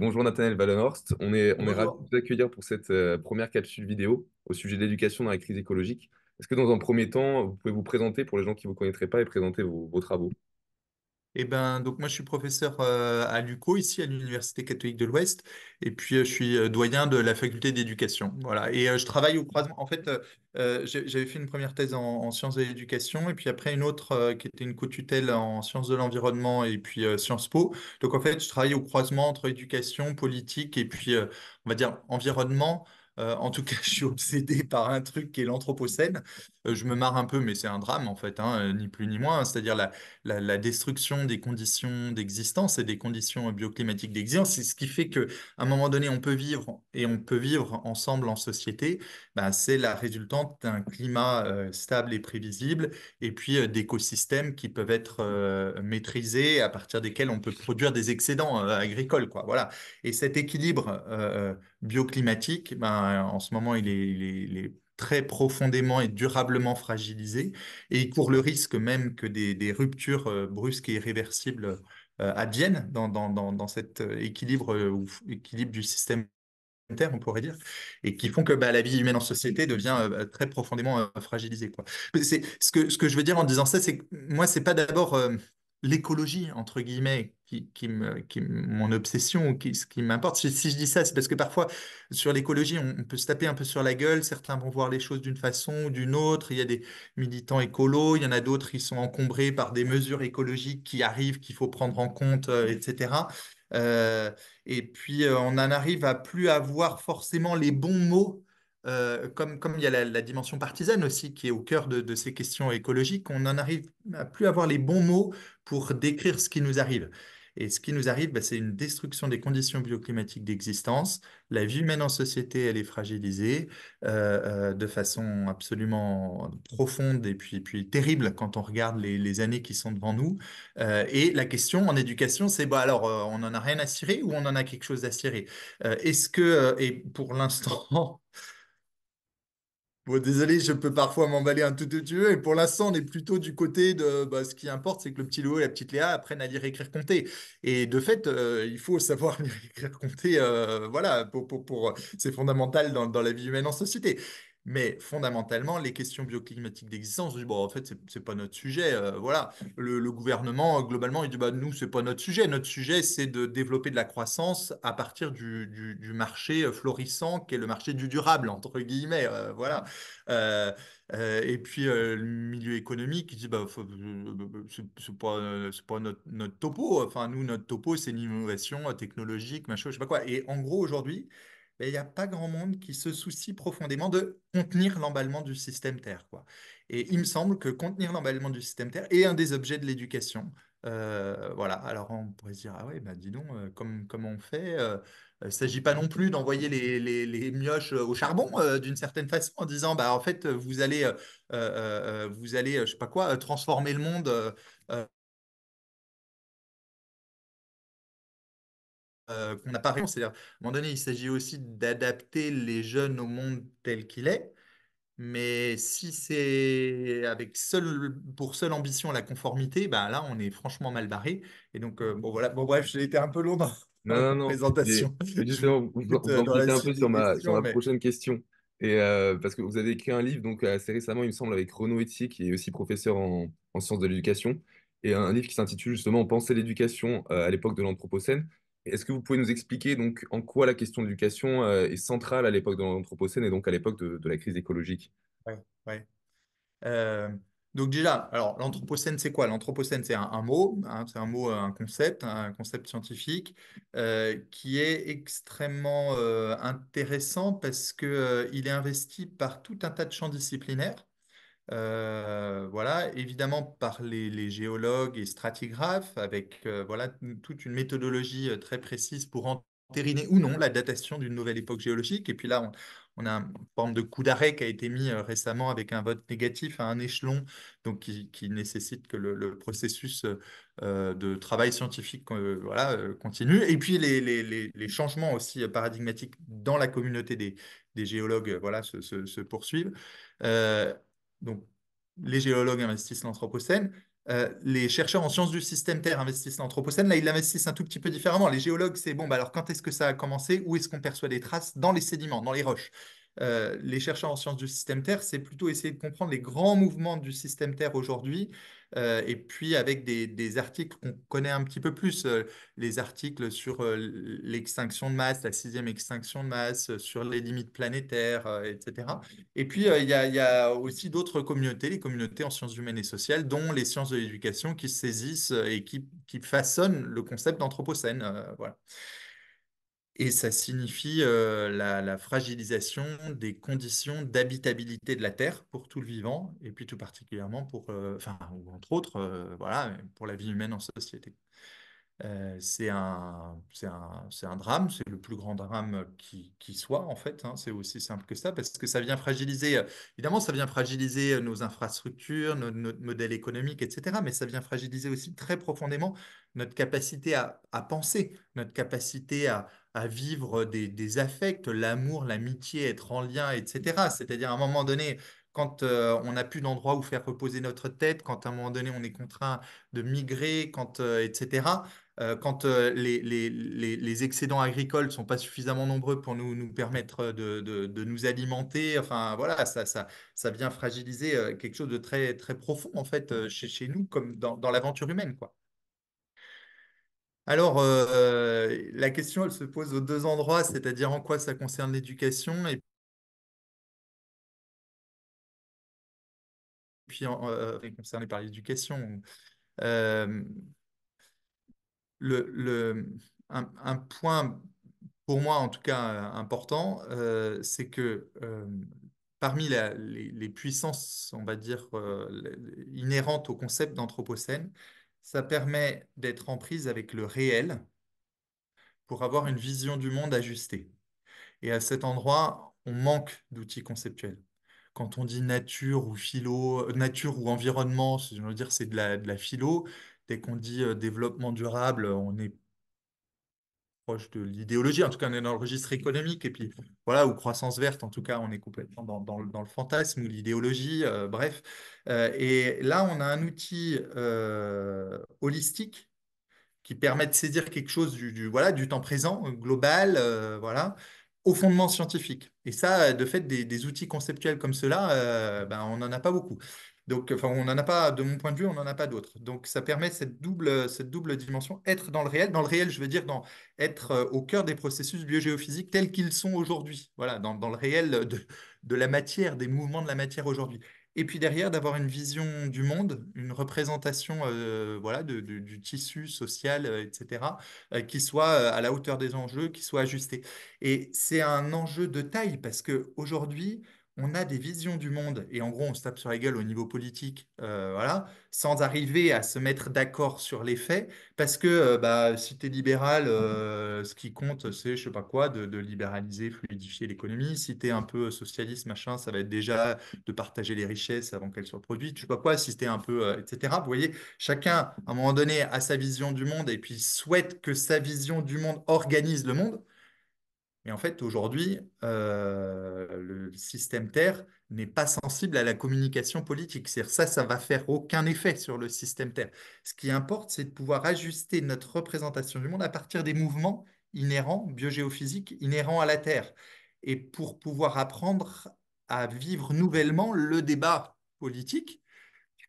Bonjour Nathaniel Valenhorst, on est, on est ravis de vous accueillir pour cette euh, première capsule vidéo au sujet de l'éducation dans la crise écologique. Est-ce que dans un premier temps, vous pouvez vous présenter pour les gens qui ne vous connaîtraient pas et présenter vos travaux eh ben, donc moi, je suis professeur euh, à l'UCO, ici à l'Université catholique de l'Ouest, et puis euh, je suis euh, doyen de la faculté d'éducation. Voilà. Et je travaille au croisement. En fait, j'avais fait une première thèse en, en sciences de l'éducation, et puis après une autre qui était une co-tutelle en sciences de l'environnement et puis Sciences Po. Donc en fait, je travaille au croisement entre éducation, politique et puis, on va dire, environnement. Euh, en tout cas, je suis obsédé par un truc qui est l'Anthropocène. Euh, je me marre un peu, mais c'est un drame en fait, hein, euh, ni plus ni moins. C'est-à-dire la, la, destruction des conditions d'existence et des conditions bioclimatiques d'existence. C'est ce qui fait qu'à un moment donné, on peut vivre et on peut vivre ensemble en société. Bah, c'est la résultante d'un climat euh, stable et prévisible, et puis euh, d'écosystèmes qui peuvent être euh, maîtrisés, à partir desquels on peut produire des excédents agricoles. Quoi, voilà. Et cet équilibre bioclimatique, ben, en ce moment, il est, très profondément et durablement fragilisé, et il court le risque même que des, ruptures brusques et irréversibles adviennent dans, dans, cet équilibre, équilibre du système on pourrait dire, et qui font que bah, la vie humaine en société devient euh, bah, très profondément euh, fragilisée. C'est, ce, que, ce que je veux dire en disant ça, c'est que moi, c'est pas d'abord euh, l'écologie, entre guillemets, qui, qui, mon obsession, qui, ce qui m'importe. Si, je dis ça, c'est parce que parfois, sur l'écologie, on, peut se taper un peu sur la gueule. Certains vont voir les choses d'une façon ou d'une autre. Il y a des militants écolos, il y en a d'autres qui sont encombrés par des mesures écologiques qui arrivent, qu'il faut prendre en compte, etc. Euh, et puis, euh, on en arrive à plus avoir forcément les bons mots. Euh, comme, comme il y a la, dimension partisane aussi qui est au cœur de, de ces questions écologiques, on en arrive à plus avoir les bons mots pour décrire ce qui nous arrive. Et ce qui nous arrive, bah, c'est une destruction des conditions bioclimatiques d'existence. La vie humaine en société, elle est fragilisée euh, euh, de façon absolument profonde et puis, puis terrible quand on regarde les, années qui sont devant nous. Euh, et la question en éducation, c'est bah, alors, on n'en a rien à cirer ou on en a quelque chose à cirer Est-ce que, et pour l'instant, Bon, désolé, je peux parfois m'emballer un tout petit peu. Et pour l'instant, on est plutôt du côté de bah, ce qui importe, c'est que le petit Léo et la petite Léa apprennent à lire, écrire, compter. Et de fait, euh, il faut savoir lire, écrire, compter. Euh, voilà, pour c'est fondamental dans, dans, la vie humaine en société. Mais fondamentalement, les questions bioclimatiques d'existence, on dit, bon, en fait, c'est pas notre sujet. Euh, voilà. Le, gouvernement, globalement, il dit, bah, nous, c'est pas notre sujet. Notre sujet, c'est de développer de la croissance à partir du, marché euh, florissant, qui est le marché du durable, entre guillemets. Euh, voilà. et puis, le milieu économique, il dit, bah, n'est pas, notre, notre, topo. Enfin, nous, notre topo, c'est l'innovation technologique, machin, je sais pas quoi. Et en gros, aujourd'hui, il n'y a pas grand monde qui se soucie profondément de contenir l'emballement du système Terre. Quoi. Et il me semble que contenir l'emballement du système Terre est un des objets de l'éducation. Euh, voilà, alors on pourrait se dire, ah ouais, bah dis donc, euh, comme, comment on fait Il euh, ne s'agit pas non plus d'envoyer les, les, mioches au charbon d'une certaine façon en disant, bah en fait, vous allez, vous allez je sais pas quoi, transformer le monde Euh, qu'on n'a pas répondu. C'est-à-dire, à un moment donné, il s'agit aussi d'adapter les jeunes au monde tel qu'il est. Mais si c'est avec seul, pour seule ambition la conformité, ben là, on est franchement mal barré. Et donc, euh, bon, voilà, bon, bref, j'ai été un peu long dans la présentation. Justement, vous euh, un peu sur ma, sur ma prochaine question. Et parce que vous avez écrit un livre donc assez récemment, il me semble, avec Renaud Etier, qui est aussi professeur en, sciences de l'éducation, et un, livre qui s'intitule justement Penser l'éducation à l'époque de l'Anthropocène. Est-ce que vous pouvez nous expliquer donc en quoi la question de l'éducation euh, est centrale à l'époque de l'Anthropocène et donc à l'époque de, la crise écologique Oui, euh, donc déjà, alors l'Anthropocène, c'est quoi L'Anthropocène, c'est un, mot, hein, c'est un mot, euh, un concept, un concept scientifique qui est extrêmement intéressant parce qu'il est investi par tout un tas de champs disciplinaires évidemment par les, géologues et stratigraphes, avec euh, voilà, toute une méthodologie euh, très précise pour entériner ou non la datation d'une nouvelle époque géologique. Et puis là, on, a une forme de coup d'arrêt qui a été mis euh, récemment avec un vote négatif à un échelon, donc qui, nécessite que le, processus de travail scientifique voilà, continue. Et puis les, les, changements aussi paradigmatiques dans la communauté des, géologues voilà, se, poursuivent. donc les géologues investissent l'Anthropocène, euh, les chercheurs en sciences du système Terre investissent l'Anthropocène. Là, ils l'investissent un tout petit peu différemment. Les géologues, c'est bon, bah, alors quand est-ce que ça a commencé Où est-ce qu'on perçoit des traces Dans les sédiments, dans les roches. Euh, les chercheurs en sciences du système Terre, c'est plutôt essayer de comprendre les grands mouvements du système Terre aujourd'hui euh, et puis avec des, articles qu'on connaît un petit peu plus, euh, les articles sur euh, l'extinction de masse, la sixième extinction de masse, sur les limites planétaires, etc. Et puis il y, a aussi d'autres communautés, les communautés en sciences humaines et sociales, dont les sciences de l'éducation, qui saisissent et qui, qui façonnent le concept d'anthropocène. voilà et ça signifie la, fragilisation des conditions d'habitabilité de la Terre pour tout le vivant, et puis tout particulièrement pour, enfin, entre autres, voilà, pour la vie humaine en société. Euh, c'est un, c'est un, c'est un drame, c'est le plus grand drame qui, qui soit, en fait. Hein. c'est aussi simple que ça, parce que ça vient fragiliser, euh, évidemment, ça vient fragiliser euh, nos infrastructures, notre, modèle économique, etc. Mais ça vient fragiliser aussi très profondément notre capacité à, penser, notre capacité à, à vivre des, des affects, l'amour, l'amitié, être en lien, etc. C'est-à-dire, à un moment donné, quand on n'a plus d'endroit où faire reposer notre tête, quand à un moment donné on est contraint de migrer, quand etc. Euh, quand euh, les, excédents agricoles ne sont pas suffisamment nombreux pour nous, permettre de, nous alimenter. Enfin, voilà, ça, ça, vient fragiliser euh, quelque chose de très, très profond, en fait, chez, chez nous, comme dans, l'aventure humaine, quoi. Alors, la question, elle se pose aux deux endroits, c'est-à-dire en quoi ça concerne l'éducation et puis en, par l'éducation le, un, point, pour moi en tout cas, euh, important, euh, c'est que euh, parmi les, puissances, on va dire, inhérentes au concept d'Anthropocène, ça permet d'être en prise avec le réel pour avoir une vision du monde ajustée. Et à cet endroit, on manque d'outils conceptuels quand on dit nature ou philo, nature ou environnement, je veux dire, c'est la, de la philo, dès qu'on dit euh, développement durable, on est proche de l'idéologie, en tout cas on est dans le registre économique, et puis voilà, ou croissance verte, en tout cas on est complètement dans, le fantasme ou l'idéologie, euh, bref. Euh, et là on a un outil holistique qui permet de saisir quelque chose du, voilà, du temps présent, global, voilà, au fondement scientifique. Et ça, de fait, des, outils conceptuels comme cela, ben, on n'en a pas beaucoup. Donc, enfin, on n'en a pas, de mon point de vue, on n'en a pas d'autres. Donc, ça permet cette double, cette double dimension, être dans le réel. Dans le réel, je veux dire, dans, être euh, au cœur des processus biogéophysiques tels qu'ils sont aujourd'hui. Voilà, dans, le réel de, la matière, des mouvements de la matière aujourd'hui. Et puis derrière, d'avoir une vision du monde, une représentation euh, voilà, du tissu social, euh, etc., qui soit à la hauteur des enjeux, qui soit ajustée. Et c'est un enjeu de taille parce qu'aujourd'hui, aujourd'hui on a des visions du monde et en gros on se tape sur la gueule au niveau politique, euh, voilà, sans arriver à se mettre d'accord sur les faits, parce que euh, bah, si tu es libéral, euh, ce qui compte c'est je sais pas quoi, de, libéraliser, fluidifier l'économie, si tu es un peu socialiste, machin, ça va être déjà de partager les richesses avant qu'elles soient produites, je sais pas quoi, si tu es un peu, etc. Vous voyez, chacun à un moment donné a sa vision du monde et puis souhaite que sa vision du monde organise le monde. Et en fait, aujourd'hui, euh, le système Terre n'est pas sensible à la communication politique. cest ça, ça va faire aucun effet sur le système Terre. Ce qui importe, c'est de pouvoir ajuster notre représentation du monde à partir des mouvements inhérents, biogéophysiques, inhérents à la Terre. Et pour pouvoir apprendre à vivre nouvellement le débat politique,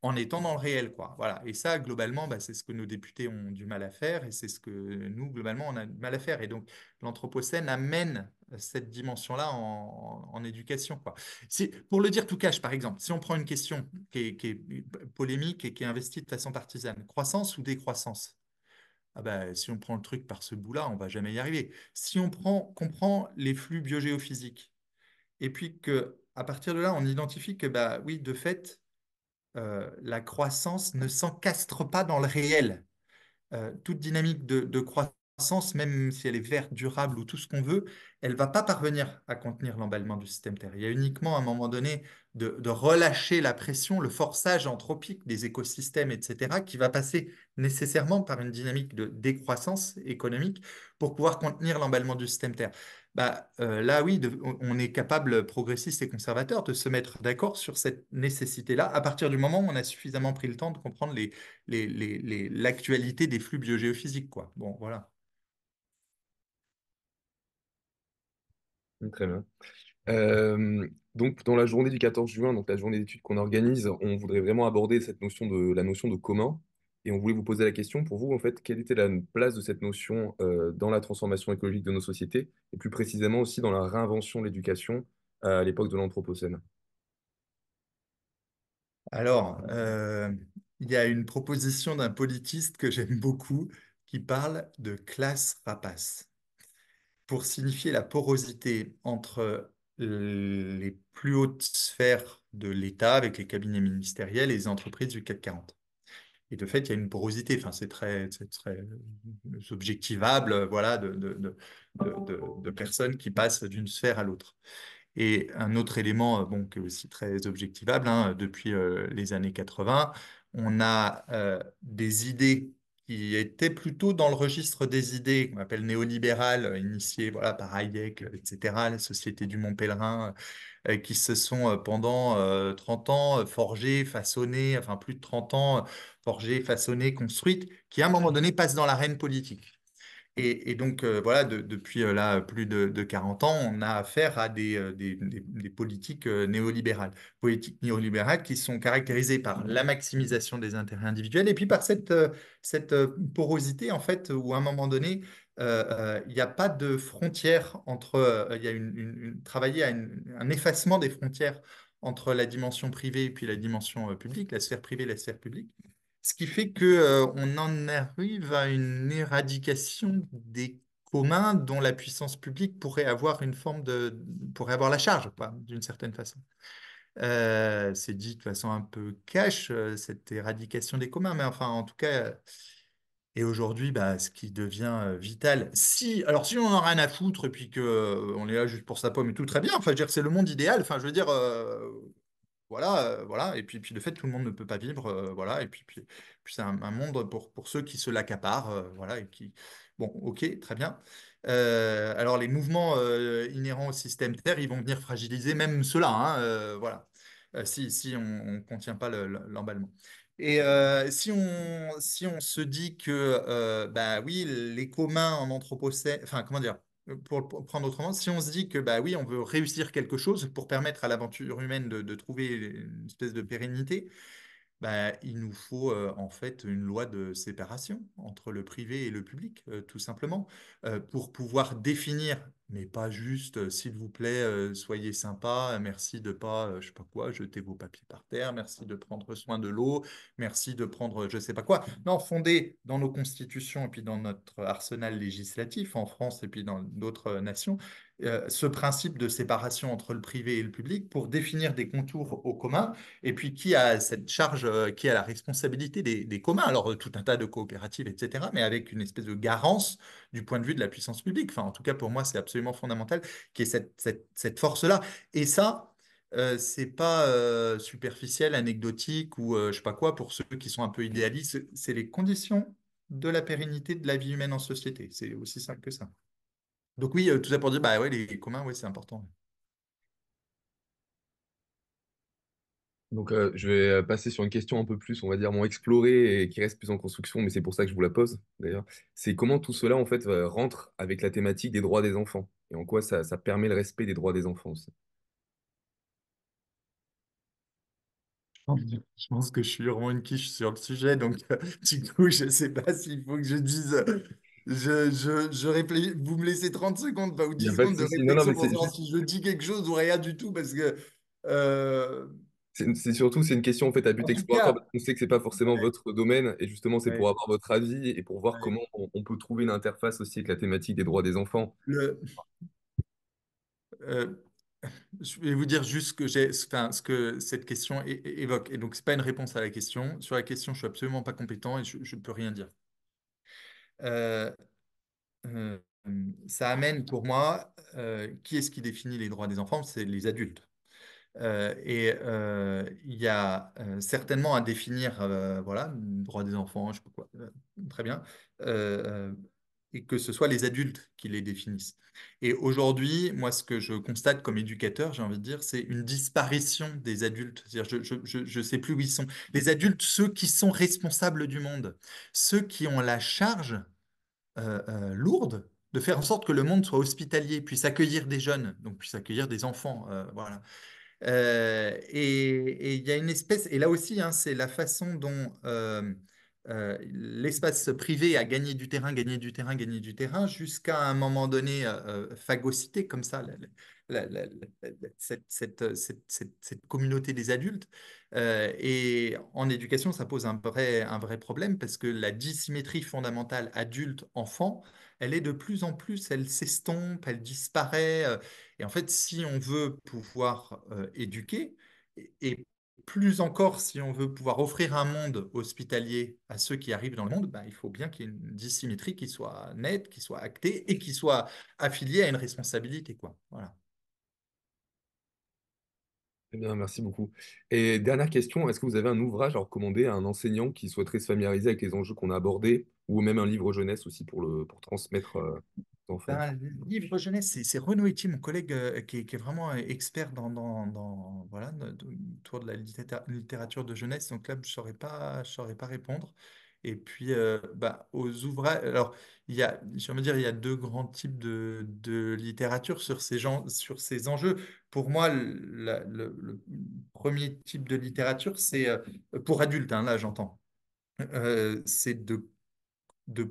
en étant dans le réel, quoi. Voilà. Et ça, globalement, bah, c'est ce que nos députés ont du mal à faire et c'est ce que nous, globalement, on a du mal à faire. Et donc, l'Anthropocène amène cette dimension-là en, éducation, quoi. pour le dire tout cash, par exemple, si on prend une question qui est, polémique et qui est investie de façon partisane, croissance ou décroissance ah bah, si on prend le truc par ce bout-là, on va jamais y arriver. Si on prend, comprend les flux biogéophysiques, et puis qu'à partir de là, on identifie que bah oui, de fait, euh, la croissance ne s'encastre pas dans le réel. Euh, toute dynamique de, croissance, même si elle est verte, durable ou tout ce qu'on veut, elle ne va pas parvenir à contenir l'emballement du système Terre. Il y a uniquement à un moment donné de, de relâcher la pression, le forçage anthropique des écosystèmes, etc., qui va passer nécessairement par une dynamique de décroissance économique pour pouvoir contenir l'emballement du système Terre. Bah, euh, là, oui, on est capable, progressistes et conservateurs, de se mettre d'accord sur cette nécessité-là, à partir du moment où on a suffisamment pris le temps de comprendre l'actualité des flux biogéophysiques. Quoi. Bon, voilà. Mmh, très bien. Euh, donc, dans la journée du 14 juin, donc la journée d'études qu'on organise, on voudrait vraiment aborder cette notion de, la notion de commun. Et on voulait vous poser la question pour vous, en fait, quelle était la place de cette notion euh, dans la transformation écologique de nos sociétés, et plus précisément aussi dans la réinvention de l'éducation à l'époque de l'Anthropocène Alors, euh, il y a une proposition d'un politiste que j'aime beaucoup qui parle de classe rapace pour signifier la porosité entre les plus hautes sphères de l'État avec les cabinets ministériels et les entreprises du CAC 40. Et de fait, il y a une porosité. Enfin, c'est très, très euh, objectivable, euh, voilà, de, de, de, personnes qui passent d'une sphère à l'autre. Et un autre élément, euh, bon, qui est aussi très objectivable, hein, depuis les années 80, on a des idées qui étaient plutôt dans le registre des idées qu'on appelle néolibérales, initiées voilà, par Hayek, etc., la Société du Mont Pèlerin, qui se sont pendant 30 ans forgées, façonnées, enfin plus de 30 ans, forgées, façonnée, construite, qui à un moment donné passent dans l'arène politique. Et, donc, euh, voilà, depuis euh, là plus de, 40 ans, on a affaire à des, euh, politiques néolibérales. Politiques néolibérales qui sont caractérisées par la maximisation des intérêts individuels et puis par cette, cette porosité, en fait, où à un moment donné, il n'y a pas de frontière entre. Il y a une, travailler à un effacement des frontières entre la dimension privée et puis la dimension publique, la sphère privée et la sphère publique. Ce qui fait que on en arrive à une éradication des communs dont la puissance publique pourrait avoir une forme de pourrait avoir la charge, d'une certaine façon. c'est dit de façon un peu cash, cette éradication des communs, mais enfin, en tout cas, et aujourd'hui, bah, ce qui devient vital, si, alors si on en a rien à foutre, et puis qu'on est là juste pour sa pomme et tout, très bien, enfin, dire, c'est le monde idéal, enfin, je veux dire, voilà, euh, voilà. Et puis, puis le fait tout le monde ne peut pas vivre, euh, voilà. Et puis, puis, puis c'est un, monde pour, pour ceux qui se l'accaparent, euh, voilà. Et qui... Bon, ok, très bien. alors, les mouvements inhérents au système Terre, ils vont venir fragiliser même cela, hein, voilà. si, si on ne contient pas l'emballement. et si, on, si on se dit que, bah oui, les communs en anthropocène, enfin, comment dire, euh, pour prendre autrement, si on se dit que bah oui, on veut réussir quelque chose pour permettre à l'aventure humaine de, trouver une espèce de pérennité, bah, il nous faut en fait une loi de séparation entre le privé et le public, tout simplement, pour pouvoir définir, mais pas juste, s'il vous plaît, soyez sympa, merci de pas, je sais pas quoi, jeter vos papiers par terre, merci de prendre soin de l'eau, merci de prendre, je sais pas quoi. Non, fondé dans nos constitutions et puis dans notre arsenal législatif en France et puis dans d'autres nations, euh, ce principe de séparation entre le privé et le public pour définir des contours au commun et puis qui a cette charge, euh, qui a la responsabilité des, communs, alors euh, tout un tas de coopératives, etc., mais avec une espèce de garance du point de vue de la puissance publique. Enfin, en tout cas, pour moi, c'est absolument fondamental qu'il y ait cette, force-là. Et ça, c'est pas superficiel, anecdotique ou je sais pas quoi pour ceux qui sont un peu idéalistes. C'est les conditions de la pérennité de la vie humaine en société. C'est aussi simple que ça. Donc oui, euh, tout ça pour dire, bah ouais, les communs, ouais, c'est important. Donc, euh, je vais euh, passer sur une question un peu plus, on va dire, moins explorée et qui reste plus en construction, mais c'est pour ça que je vous la pose, d'ailleurs. C'est comment tout cela, en fait, rentre avec la thématique des droits des enfants et en quoi ça, permet le respect des droits des enfants aussi. Oh, je pense que je suis vraiment une quiche sur le sujet, donc du coup, je ne sais pas s'il faut que je dise je, je, réfléchis. Vous me laissez 30 secondes, pas, ou 10 secondes de réflexion. si je dis quelque chose ou rien du tout, parce que. Euh, c'est surtout c'est une question à but exploratoire parce qu'on sait que ce n'est pas forcément votre domaine et justement c'est pour avoir votre avis et pour voir comment on, peut trouver une interface aussi avec la thématique des droits des enfants. Euh, je vais vous dire juste que ce que cette question évoque et donc c'est pas une réponse à la question. Sur la question, je ne suis absolument pas compétent et je, ne peux rien dire. Euh, euh, ça amène pour moi, euh, qui est-ce qui définit les droits des enfants C'est les adultes. et il y a certainement à définir, voilà, droits des enfants, je sais pas très bien, et que ce soit les adultes qui les définissent. Et aujourd'hui, moi, ce que je constate comme éducateur, j'ai envie de dire, c'est une disparition des adultes. dire je ne sais plus où ils sont. Les adultes, ceux qui sont responsables du monde, ceux qui ont la charge euh, euh, lourde de faire en sorte que le monde soit hospitalier, puisse accueillir des jeunes, donc puisse accueillir des enfants. Euh, voilà. et il y a une espèce, et là aussi, hein, c'est la façon dont euh, l'espace privé a gagné du terrain, gagné du terrain, gagné du terrain, jusqu'à un moment donné euh, euh, phagocyté comme ça, cette, communauté des adultes. et en éducation, ça pose un vrai, un vrai problème parce que la dissymétrie fondamentale adulte-enfant, elle est de plus en plus, elle s'estompe, elle disparaît. et en fait, si on veut pouvoir éduquer, et plus encore, si on veut pouvoir offrir un monde hospitalier à ceux qui arrivent dans le monde, bah, il faut bien qu'il y ait une dissymétrie qui soit nette, qui soit actée et qui soit affiliée à une responsabilité. Quoi. Voilà. Eh bien, merci beaucoup. Et dernière question, est-ce que vous avez un ouvrage à recommander à un enseignant qui souhaiterait se familiariser avec les enjeux qu'on a abordés, ou même un livre jeunesse aussi pour, le, pour transmettre euh, bah, le livre jeunesse, c'est Renaud Etty, mon collègue euh, qui, est, vraiment euh, expert dans, dans, dans voilà, autour de la littérature de jeunesse. Donc là, je ne saurais pas, pas répondre. Et puis, euh, bah, aux ouvrages. Alors, il y a, je veux dire, il y a deux grands types de, littérature sur ces, gens, sur ces enjeux. Pour moi, le, premier type de littérature, c'est pour adultes, hein, là, j'entends. c'est de de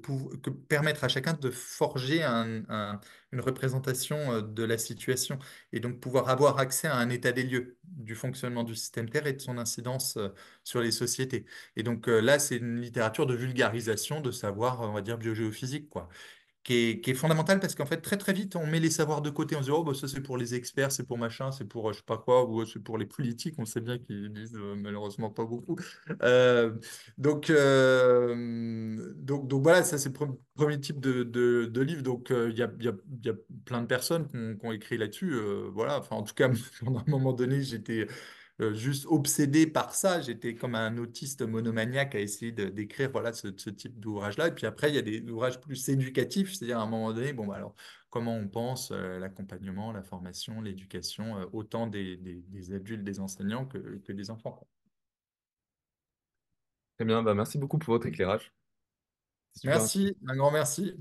permettre à chacun de forger une représentation euh, de la situation et donc pouvoir avoir accès à un état des lieux du fonctionnement du système Terre et de son incidence euh, sur les sociétés. Et donc euh, là, c'est une littérature de vulgarisation de savoir, on va dire, biogéophysique, quoi qui est, qui fondamentale parce qu'en fait, très très vite, on met les savoirs de côté. On se dit, oh, bah, ça c'est pour les experts, c'est pour machin, c'est pour euh, je sais pas quoi, ou euh, c'est pour les politiques. On sait bien qu'ils disent euh, malheureusement pas beaucoup. donc, donc, donc voilà, ça c'est le premier type de, de, livre. Donc il y a, a, y, a, plein de personnes qui ont, ont écrit là-dessus. voilà, enfin, en tout cas, à un moment donné, j'étais euh, juste obsédé par ça. J'étais comme un autiste monomaniaque à essayer d'écrire voilà, ce, type d'ouvrage-là. Et puis après, il y a des ouvrages plus éducatifs, c'est-à-dire à un moment donné, bon, bah alors, comment on pense euh, l'accompagnement, la formation, l'éducation, euh, autant des, adultes, des enseignants que, des enfants. Très bien, bah, merci beaucoup pour votre éclairage. Merci, un grand merci.